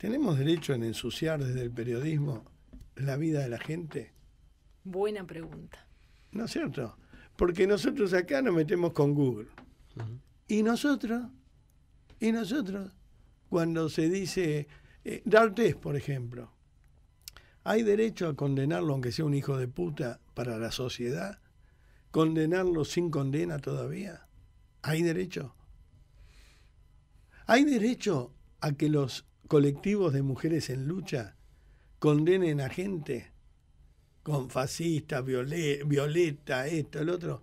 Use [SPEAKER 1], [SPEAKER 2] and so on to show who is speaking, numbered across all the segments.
[SPEAKER 1] ¿Tenemos derecho en ensuciar desde el periodismo la vida de la gente?
[SPEAKER 2] Buena pregunta.
[SPEAKER 1] ¿No es cierto? Porque nosotros acá nos metemos con Google. Y nosotros, y nosotros, cuando se dice eh, D'Artes, por ejemplo, ¿hay derecho a condenarlo, aunque sea un hijo de puta, para la sociedad? ¿Condenarlo sin condena todavía? ¿Hay derecho? ¿Hay derecho a que los colectivos de mujeres en lucha condenen a gente con fascista, violeta, esto, el otro,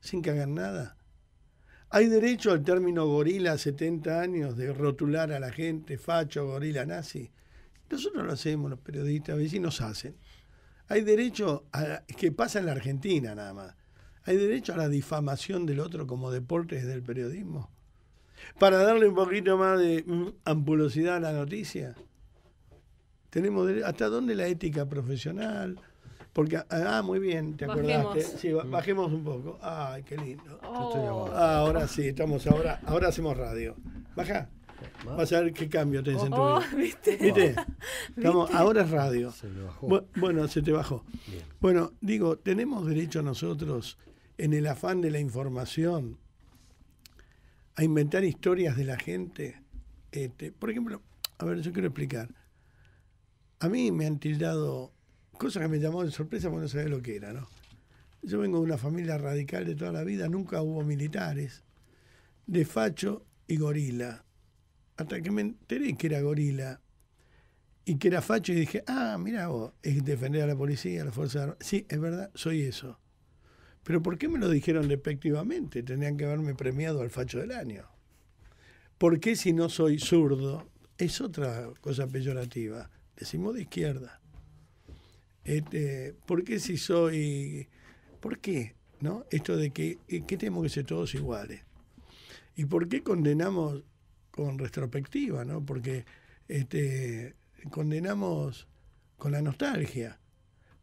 [SPEAKER 1] sin cagar nada. ¿Hay derecho al término gorila 70 años de rotular a la gente, facho, gorila, nazi? Nosotros lo hacemos, los periodistas vecinos hacen. Hay derecho a que pasa en la Argentina nada más. Hay derecho a la difamación del otro como deporte del periodismo para darle un poquito más de mm, ampulosidad a la noticia. Tenemos hasta dónde la ética profesional. Porque, ah, ah muy bien, te acordaste. Bajemos. Sí, mm. bajemos un poco. Ay, qué lindo. Oh. Ah, ahora sí, estamos ahora, ahora hacemos radio. Baja. Vas a ver qué cambio te dicen. tu oh,
[SPEAKER 3] ¿Viste? Ahora es radio.
[SPEAKER 1] Bueno, se te bajó. Bueno, digo, tenemos derecho nosotros en el afán de la información a inventar historias de la gente. Este, por ejemplo, a ver, yo quiero explicar. A mí me han tildado cosas que me llamaron de sorpresa porque no sabía lo que era, ¿no? Yo vengo de una familia radical de toda la vida, nunca hubo militares, de facho y gorila. Hasta que me enteré que era gorila y que era facho y dije, ah, mira vos, es defender a la policía, a la fuerza de Sí, es verdad, soy eso. Pero ¿por qué me lo dijeron despectivamente? Tenían que haberme premiado al facho del año. ¿Por qué si no soy zurdo? Es otra cosa peyorativa. Decimos de izquierda. Este, ¿Por qué si soy... ¿Por qué? ¿No? Esto de que, eh, tenemos que ser todos iguales. ¿Y por qué condenamos con retrospectiva? ¿no? Porque este, condenamos con la nostalgia.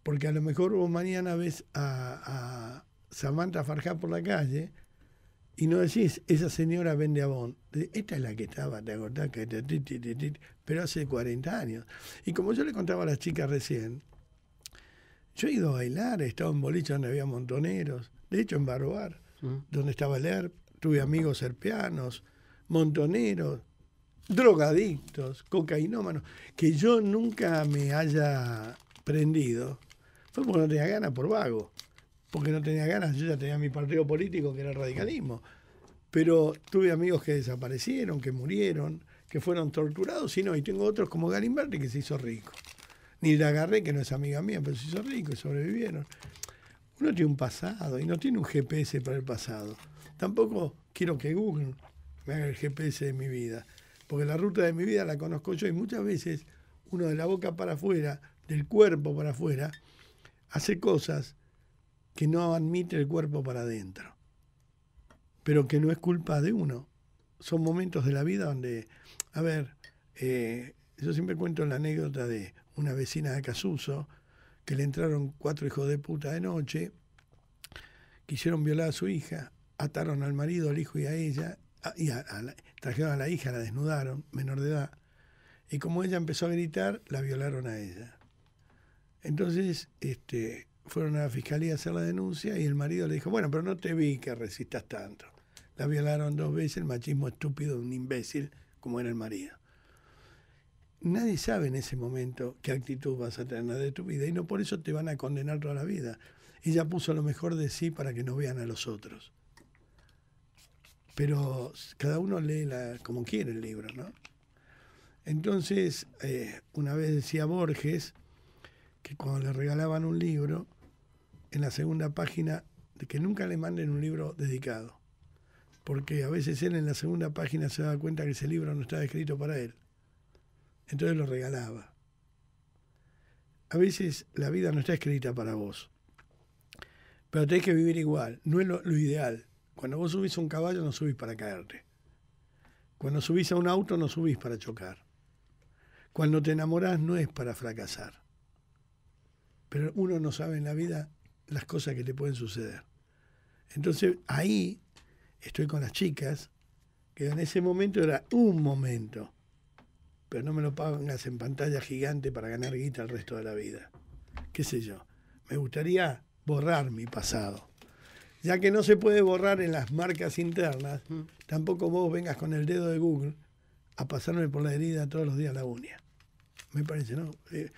[SPEAKER 1] Porque a lo mejor vos mañana ves a, Samantha Farjá por la calle y no decís, esa señora vende abón. Esta es la que estaba, te pero hace 40 años. Y como yo le contaba a las chicas recién, yo he ido a bailar, he estado en boliche donde había montoneros, de hecho en Barbar, mm. donde estaba el e tuve amigos serpianos, montoneros, drogadictos, cocainómanos, que yo nunca me haya prendido, fue porque no tenía ganas por vago porque no tenía ganas, yo ya tenía mi partido político, que era el radicalismo. Pero tuve amigos que desaparecieron, que murieron, que fueron torturados, y no, y tengo otros como Galimberti que se hizo rico. ni la agarré, que no es amiga mía, pero se hizo rico y sobrevivieron. Uno tiene un pasado y no tiene un GPS para el pasado. Tampoco quiero que Google me haga el GPS de mi vida, porque la ruta de mi vida la conozco yo y muchas veces uno de la boca para afuera, del cuerpo para afuera, hace cosas que no admite el cuerpo para adentro. Pero que no es culpa de uno. Son momentos de la vida donde, a ver, eh, yo siempre cuento la anécdota de una vecina de Casuso, que le entraron cuatro hijos de puta de noche, quisieron violar a su hija, ataron al marido, al hijo y a ella, y a la, trajeron a la hija, la desnudaron, menor de edad, y como ella empezó a gritar, la violaron a ella. Entonces, este, fueron a la fiscalía a hacer la denuncia y el marido le dijo, bueno, pero no te vi que resistas tanto. La violaron dos veces, el machismo estúpido de un imbécil como era el marido. Nadie sabe en ese momento qué actitud vas a tener de tu vida y no por eso te van a condenar toda la vida. Ella puso lo mejor de sí para que no vean a los otros. Pero cada uno lee la, como quiere el libro, ¿no? Entonces, eh, una vez decía Borges que cuando le regalaban un libro, en la segunda página de que nunca le manden un libro dedicado, porque a veces él en la segunda página se da cuenta que ese libro no estaba escrito para él. Entonces lo regalaba. A veces la vida no está escrita para vos, pero tenés que vivir igual, no es lo, ideal. Cuando vos subís a un caballo no subís para caerte. Cuando subís a un auto no subís para chocar. Cuando te enamorás no es para fracasar. Pero uno no sabe en la vida las cosas que te pueden suceder. Entonces ahí estoy con las chicas, que en ese momento era un momento, pero no me lo pagas en pantalla gigante para ganar guita el resto de la vida. ¿Qué sé yo? Me gustaría borrar mi pasado. Ya que no se puede borrar en las marcas internas, mm. tampoco vos vengas con el dedo de Google a pasarme por la herida todos los días la uña. Me parece, ¿no? Eh,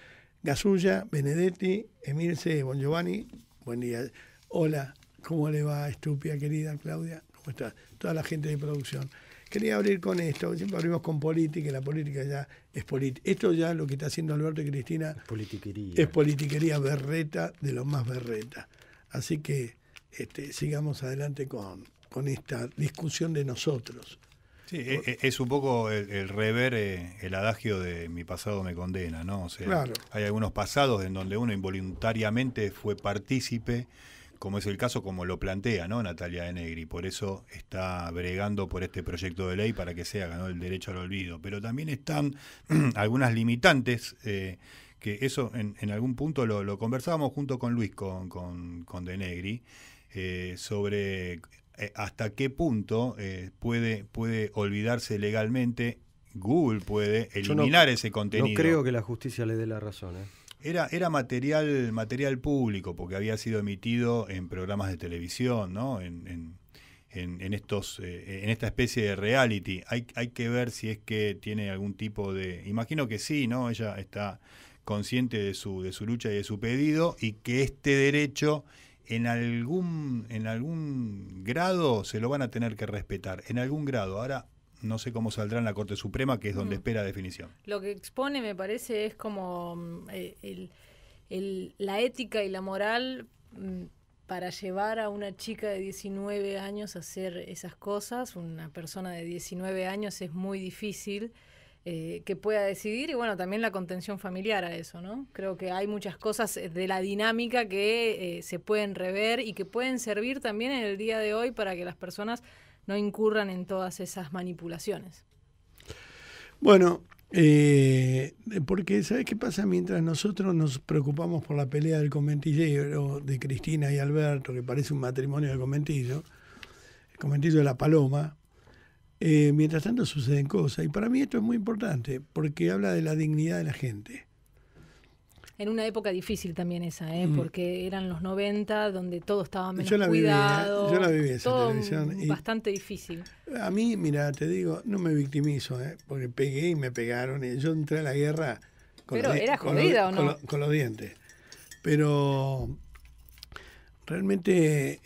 [SPEAKER 1] Gasulla, Benedetti, Emilce Bon Giovanni, Buen día. Hola, ¿cómo le va, estúpida querida Claudia? ¿Cómo está? Toda la gente de producción. Quería abrir con esto, siempre abrimos con política, y la política ya es política. Esto ya lo que está haciendo Alberto y Cristina es politiquería. Es politiquería berreta de lo más berreta. Así que este, sigamos adelante con, con esta discusión de nosotros.
[SPEAKER 2] Sí, e, e, es, un poco el, rever eh, el adagio de mi pasado me condena, ¿no? O sea, hay algunos pasados en donde uno involuntariamente fue partícipe, como es el caso, como lo plantea, ¿no? Natalia de Negri, por eso está bregando por este proyecto de ley para que sea ganó el derecho al olvido. Pero también están algunas limitantes. Eh, que eso en, algún punto lo, conversábamos junto con Luis, con, con, con De Negri, eh, sobre eh, hasta qué punto eh, puede, puede olvidarse legalmente, Google puede eliminar ese contenido. No creo
[SPEAKER 3] que la justicia le dé la razón. ¿eh?
[SPEAKER 2] Era, era material, material público, porque había sido emitido en programas de televisión, ¿no? En, en, en estos, en esta especie de reality. Hay, hay que ver si es que tiene algún tipo de... Imagino que sí, ¿no? Ella está consciente de su, de su lucha y de su pedido y que este derecho en algún, en algún grado se lo van a tener que respetar, en algún grado. Ahora no sé cómo saldrá en la Corte Suprema, que es donde espera definición. Lo que expone, me parece, es como mm, eh, la ética y la moral mm, para llevar a una chica de 19 años a hacer esas cosas. Una persona de 19 años es muy difícil. Eh, que pueda decidir y bueno, también la contención familiar a eso, ¿no? Creo que hay muchas cosas eh, de la dinámica que eh, se pueden rever y que pueden servir también en el día de hoy para que las personas no incurran en todas esas manipulaciones.
[SPEAKER 1] Bueno, porque ¿sabes qué pasa? Mientras nosotros nos preocupamos por la pelea del comentillero de Cristina y Alberto, que parece un matrimonio de comentillo, el comentillo de la paloma, eh, mientras tanto suceden cosas. Y para mí esto es muy importante, porque habla de la dignidad de la gente.
[SPEAKER 2] En una época difícil también esa, ¿eh? mm. porque eran los 90, donde todo estaba menos ¿eh? cuidado. yo la viví esa televisión. bastante difícil.
[SPEAKER 1] A mí, mira, te digo, no me victimizo, porque pegué y me pegaron. yo entré a la guerra con, Pero, ¿era jodida, ¿o no? con los dientes. Pero realmente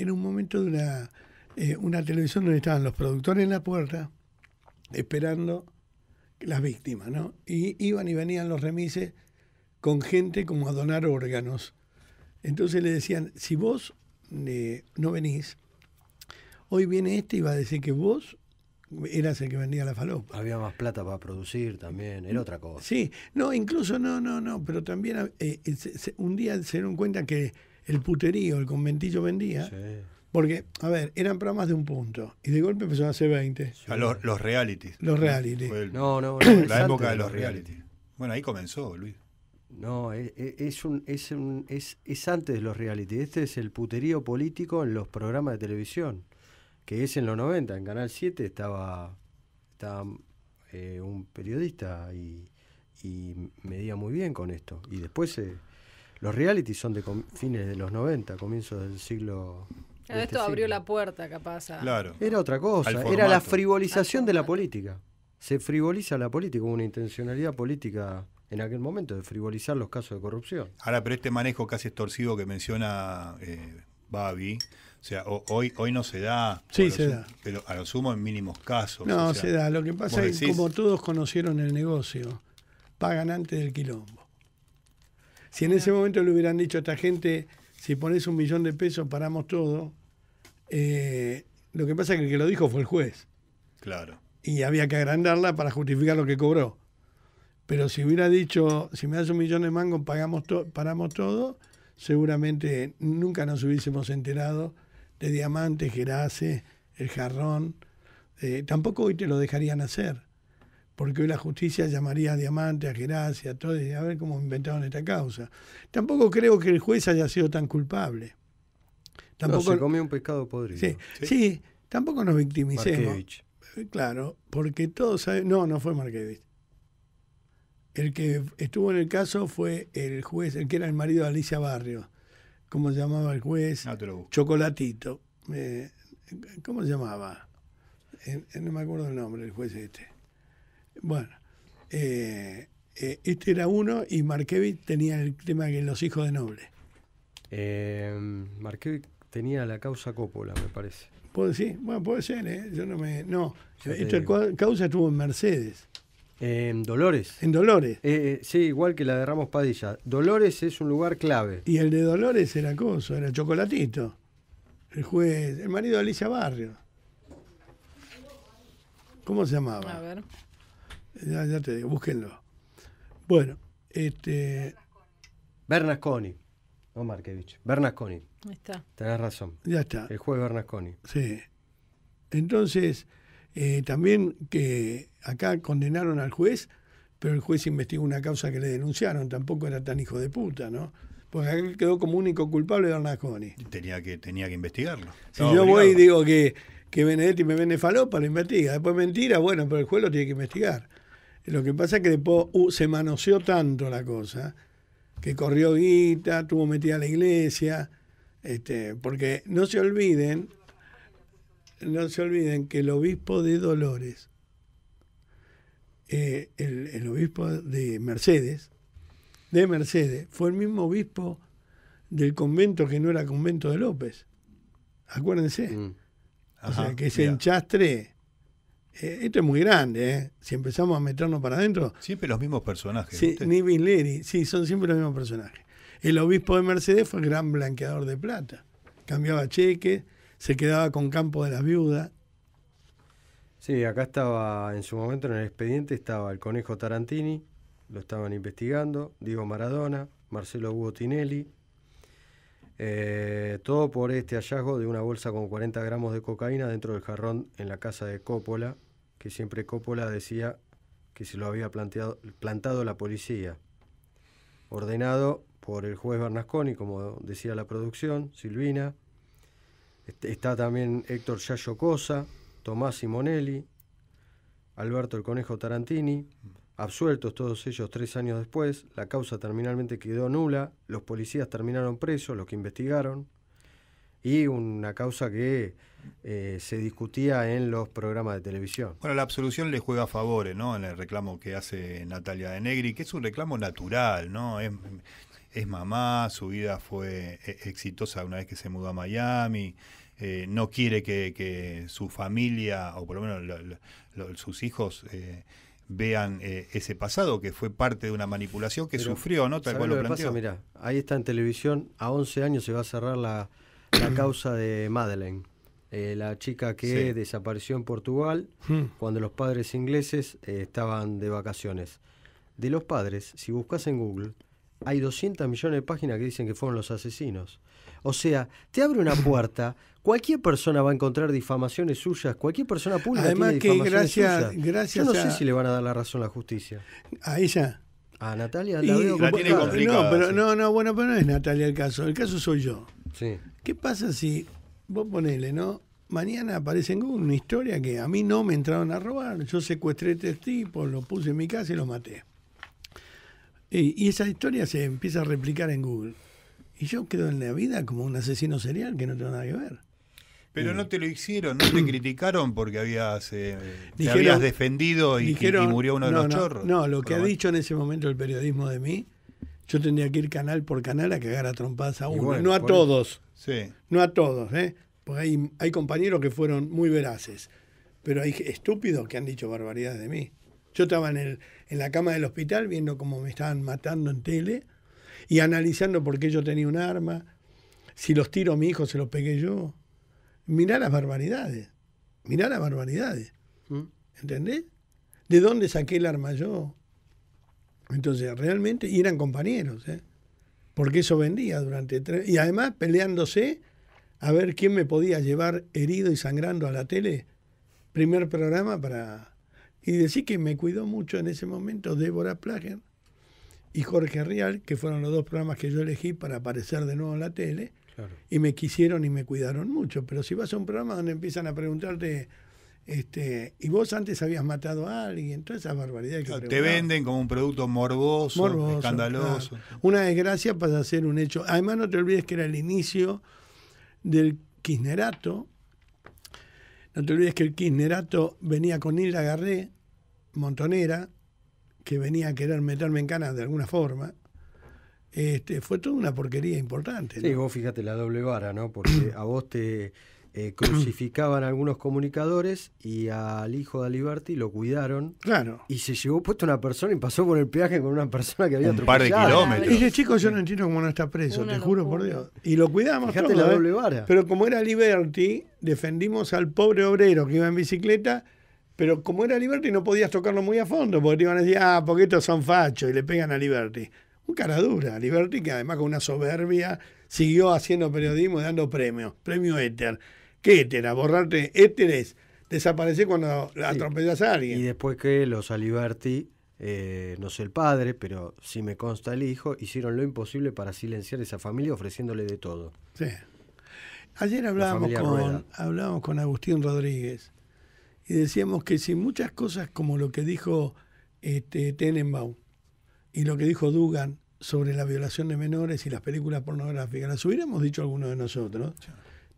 [SPEAKER 1] era un momento de una eh, una televisión donde estaban los productores en la puerta esperando las víctimas, ¿no? Y iban y venían los remises con gente como a donar órganos. Entonces le decían, si vos eh, no venís, hoy viene este y va a decir que vos eras el que vendía la falopa.
[SPEAKER 3] Había más plata para producir también, era
[SPEAKER 1] otra cosa. Sí, no, incluso no, no, no, pero también eh, un día se dieron cuenta que el puterío, el conventillo vendía. Sí porque, a ver, eran programas de un punto y de golpe empezaron a ser 20. Ah, los, realities. Los realities. No, no, La época de los
[SPEAKER 3] realities.
[SPEAKER 2] Bueno, ahí comenzó, Luis.
[SPEAKER 3] No, e, e, es, un, es, es, antes de los realities Este es el puterío político en los programas de televisión, que es en los 90. En Canal 7 estaba, eh, un periodista y, y medía muy bien con esto. Y después eh, los realities son de fines de los 90, comienzos del siglo esto abrió este, la puerta, capaz. Era
[SPEAKER 2] otra cosa, era la
[SPEAKER 3] frivolización de la política. Se frivoliza la política, hubo una intencionalidad política en aquel momento de frivolizar los casos de corrupción.
[SPEAKER 2] Ahora, pero este manejo casi extorsivo que menciona eh, Babi, o sea, hoy, hoy no se da. Sí, se da. pero a lo sumo en mínimos casos. No, se da. Lo que pasa es que como
[SPEAKER 1] todos conocieron el negocio, pagan antes del quilombo.
[SPEAKER 2] Si en ese momento le hubieran dicho a esta gente
[SPEAKER 1] si pones un millón de pesos paramos todo. Eh, lo que pasa es que el que lo dijo fue el juez. Claro. Y había que agrandarla para justificar lo que cobró. Pero si hubiera dicho, si me das un millón de mangos, paramos todo, seguramente nunca nos hubiésemos enterado de diamantes, Gerase, el jarrón. Eh, tampoco hoy te lo dejarían hacer porque hoy la justicia llamaría a Diamante, a gracia a todos, a ver cómo inventaron esta causa. Tampoco creo que el juez haya sido tan culpable. Tampoco, no, se comió un pescado podrido. Sí, tampoco nos victimicemos. Eh, claro, porque todos saben... No, no fue Marquevich. El que estuvo en el caso fue el juez, el que era el marido de Alicia Barrio. ¿Cómo llamaba el juez? Chocolatito. Eh, ¿Cómo se llamaba? Eh, no me acuerdo el nombre, del juez este. Bueno, eh, eh, este era uno y Markevich tenía el tema de los hijos de noble
[SPEAKER 3] Eh, em, Markevich tenía la causa Coppola, me parece.
[SPEAKER 1] Puede Bueno, puede ser, ¿eh? Yo no me. No, esta causa estuvo en Mercedes.
[SPEAKER 3] En em, Dolores. En Dolores. Eh, sí, igual que la de Ramos Padilla. Dolores es un lugar clave. Y el
[SPEAKER 1] de Dolores era coso, era chocolatito. El juez, el marido de Alicia Barrio. ¿Cómo se llamaba? A ver. Ya, ya te digo, búsquenlo. Bueno, este. Bernasconi. No Markevich.
[SPEAKER 3] Bernasconi. Ahí está. Tenés razón. Ya está. El juez Bernasconi. Sí.
[SPEAKER 1] Entonces, eh, también que acá condenaron al juez, pero el juez investigó una causa que le denunciaron. Tampoco era tan hijo de puta, ¿no? Porque él quedó como único culpable Bernasconi.
[SPEAKER 2] Tenía que, tenía que investigarlo. Si yo voy y digo
[SPEAKER 1] que, que Benedetti me vende falopa, lo investiga. Después mentira, bueno, pero el juez lo tiene que investigar. Lo que pasa es que después uh, se manoseó tanto la cosa, que corrió guita, tuvo metida la iglesia, este, porque no se olviden, no se olviden que el obispo de Dolores, eh, el, obispo de Mercedes, de Mercedes, fue el mismo obispo del convento que no era convento de López. Acuérdense. Mm. que es enchastre eh, esto es muy grande, ¿eh? Si empezamos a meternos para adentro. Siempre los mismos personajes. Sí, sí, son siempre los mismos personajes. El obispo de Mercedes fue el gran blanqueador de plata. Cambiaba cheques, se quedaba con campo de la Viuda.
[SPEAKER 3] Sí, acá estaba, en su momento en el expediente estaba el conejo Tarantini, lo estaban investigando, Diego Maradona, Marcelo Hugo Tinelli, eh, todo por este hallazgo de una bolsa con 40 gramos de cocaína dentro del jarrón en la casa de Coppola, que siempre Coppola decía que se lo había plantado la policía, ordenado por el juez Bernasconi, como decía la producción, Silvina. está también Héctor Yayo Cosa, Tomás Simonelli, Alberto el Conejo Tarantini. Absueltos todos ellos tres años después, la causa terminalmente quedó nula, los policías terminaron presos, los que investigaron, y una causa que eh, se discutía en los programas de televisión.
[SPEAKER 2] Bueno, la absolución le juega a favor, ¿no? En el reclamo que hace Natalia de Negri, que es un reclamo natural, ¿no? Es, mamá, su vida fue eh, exitosa una vez que se mudó a Miami, eh, no quiere que, su familia, o por lo menos sus hijos, vean ese pasado que fue parte de una manipulación que sufrió, ¿no? Tal cual lo, planteó.
[SPEAKER 3] ahí está en televisión, a 11 años se va a cerrar la, la causa de Madeleine, eh, la chica que desapareció en Portugal hmm. cuando los padres ingleses eh, estaban de vacaciones. De los padres, si buscas en Google, hay 200 millones de páginas que dicen que fueron los asesinos. O sea, te abre una puerta, cualquier persona va a encontrar difamaciones suyas, cualquier persona pública Además que gracias, gracias Yo no sé si le van a dar la razón a la justicia.
[SPEAKER 1] A ella. A Natalia la veo complicada. No, pero, no, no, bueno, pero no es Natalia el caso. El caso soy yo. Sí. ¿Qué pasa si vos ponele, ¿no? Mañana aparece en Google una historia que a mí no me entraron a robar. Yo secuestré a este tipo, lo puse en mi casa y lo maté. Y esa historia se empieza a replicar en Google. Y yo quedo en la vida como un asesino serial que no tengo nada que ver.
[SPEAKER 2] Pero eh. no te lo hicieron, no te criticaron porque habías, eh, defendido y, murió uno de los chorros. No, lo que ha
[SPEAKER 1] dicho en ese momento el periodismo de mí yo tendría que ir canal por canal a cagar a trompadas a uno, no a todos. No a todos, ¿eh? Porque hay, hay compañeros que fueron muy veraces, pero hay estúpidos que han dicho barbaridades de mí. Yo estaba en, el, en la cama del hospital viendo cómo me estaban matando en tele y analizando por qué yo tenía un arma, si los tiro a mi hijo se los pegué yo. Mirá las barbaridades, mirá las barbaridades. Mm. ¿Entendés? ¿De dónde saqué el arma yo? Entonces, realmente, y eran compañeros, ¿eh? porque eso vendía durante tres. Y además peleándose a ver quién me podía llevar herido y sangrando a la tele. Primer programa para. Y decir que me cuidó mucho en ese momento Débora Plager y Jorge Rial, que fueron los dos programas que yo elegí para aparecer de nuevo en la tele. Y me quisieron y me cuidaron mucho. Pero si vas a un programa donde empiezan a preguntarte este, y vos antes habías matado a alguien, todas esa barbaridad que Te venden
[SPEAKER 2] como un producto morboso, escandaloso.
[SPEAKER 1] Una desgracia pasa a ser un hecho. Además, no te olvides que era el inicio del kirchnerato. No te olvides que el kirchnerato venía con Hilda Garré, montonera, que venía a querer meterme en canas de alguna forma. Este, fue toda una porquería importante. ¿no? Sí,
[SPEAKER 3] vos fíjate la doble vara, ¿no? Porque a vos te eh, crucificaban a algunos comunicadores y al hijo de Aliberti lo cuidaron. Claro. Y se llevó puesto una persona y pasó por
[SPEAKER 1] el peaje con una persona que había Un par de kilómetros. Y chicos, yo no entiendo cómo no está preso, te juro por Dios. Y lo cuidamos. ¿eh? Pero como era Liberty, defendimos al pobre obrero que iba en bicicleta. Pero como era Liberty no podías tocarlo muy a fondo, porque te iban a decir, ah, porque estos son fachos y le pegan a Liberty. Un cara dura, Liberty, que además con una soberbia siguió haciendo periodismo y dando premios, premio Éter. ¿Qué étera? Borrarte éteres. Desaparecer cuando sí. atropellas a alguien. Y después que los Aliberti, eh, no
[SPEAKER 3] sé el padre, pero si me consta el hijo, hicieron lo imposible para silenciar esa familia ofreciéndole de
[SPEAKER 1] todo. Sí. Ayer hablábamos con, Agustín Rodríguez y decíamos que si muchas cosas como lo que dijo este, Tenenbaum y lo que dijo Dugan sobre la violación de menores y las películas pornográficas, las hubiéramos dicho alguno de nosotros,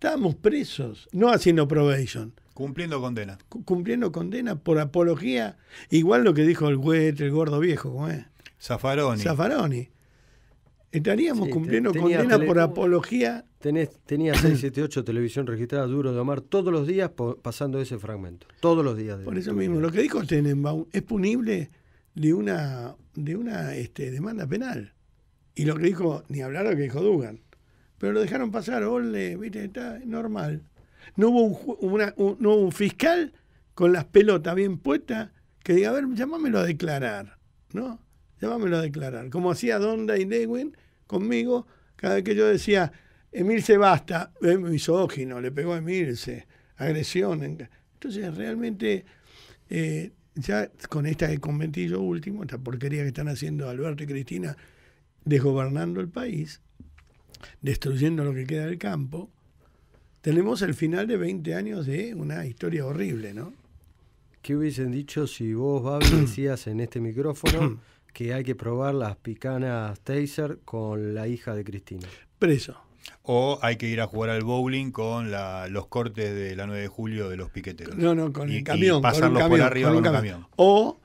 [SPEAKER 1] Estábamos presos, no haciendo probation. Cumpliendo condena. cumpliendo condena por apología, igual lo que dijo el güete, el gordo viejo, ¿cómo es?
[SPEAKER 2] Zafaroni.
[SPEAKER 1] Zafaroni. Estaríamos cumpliendo condena por
[SPEAKER 3] apología. Tenés, tenía 678 televisión registrada, duro de amar, todos los días pasando ese fragmento. Todos los días. De por eso
[SPEAKER 1] mismo, lo que dijo Tenenbaum es punible de una, de una este, demanda penal. Y lo que dijo, ni hablar lo que dijo Dugan pero lo dejaron pasar, ole, ¿viste? está normal. No hubo un, un fiscal con las pelotas bien puestas que diga, a ver, llámamelo a declarar, ¿no? Llámamelo a declarar. Como hacía Donda y Dewin conmigo, cada vez que yo decía, Emilce basta, es misógino, le pegó a Emilce, agresión. Entonces, realmente, eh, ya con esta que yo último, esta porquería que están haciendo Alberto y Cristina, desgobernando el país, destruyendo lo que queda del campo, tenemos el final de 20 años de una historia horrible, ¿no? ¿Qué hubiesen dicho si vos, Babi, decías en este micrófono
[SPEAKER 3] que hay que probar las picanas Taser con la
[SPEAKER 2] hija de Cristina? Preso. O hay que ir a jugar al bowling con los cortes de la 9 de julio de los piqueteros. No, no, con el camión. pasarlos por arriba con un, camión.
[SPEAKER 1] O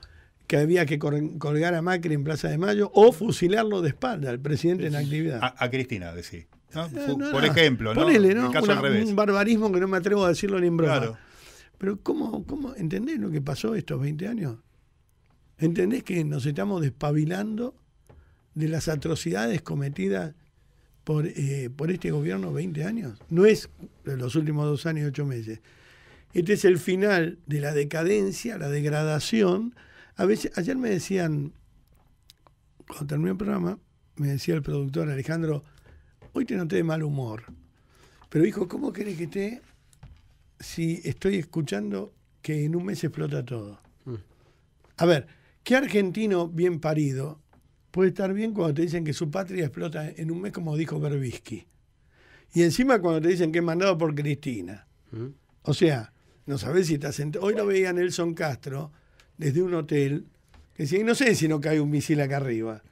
[SPEAKER 1] que había que colgar a Macri en Plaza de Mayo o fusilarlo de espalda al presidente en actividad.
[SPEAKER 2] A, Cristina, decís. Eh, por ejemplo, ¿no? Ponele, Un
[SPEAKER 1] barbarismo que no me atrevo a decirlo ni en broma. Pero ¿cómo, ¿cómo entendés lo que pasó estos 20 años? ¿Entendés que nos estamos despabilando de las atrocidades cometidas por, eh, por este gobierno 20 años? No es los últimos dos años y ocho meses. Este es el final de la decadencia, la degradación, a veces, ayer me decían, cuando terminó el programa, me decía el productor Alejandro, hoy te noté de mal humor. Pero dijo, ¿cómo querés que esté si estoy escuchando que en un mes explota todo? Mm. A ver, ¿qué argentino bien parido puede estar bien cuando te dicen que su patria explota en un mes, como dijo Berbisky? Y encima cuando te dicen que es mandado por Cristina. Mm. O sea, no sabés si estás... Hoy lo veía Nelson Castro desde un hotel que decían no sé si no cae un misil acá arriba.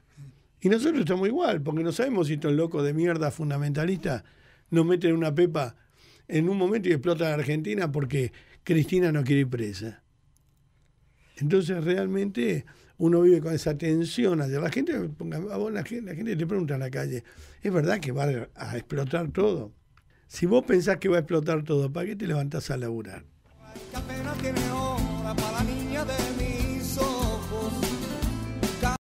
[SPEAKER 1] Y nosotros estamos igual, porque no sabemos si estos locos de mierda fundamentalistas nos meten una pepa en un momento y explota la Argentina porque Cristina no quiere ir presa. Entonces realmente uno vive con esa tensión allá. la gente, la gente, te pregunta en la calle, ¿es verdad que va a explotar todo? Si vos pensás que va a explotar todo, ¿para qué te levantás a laburar?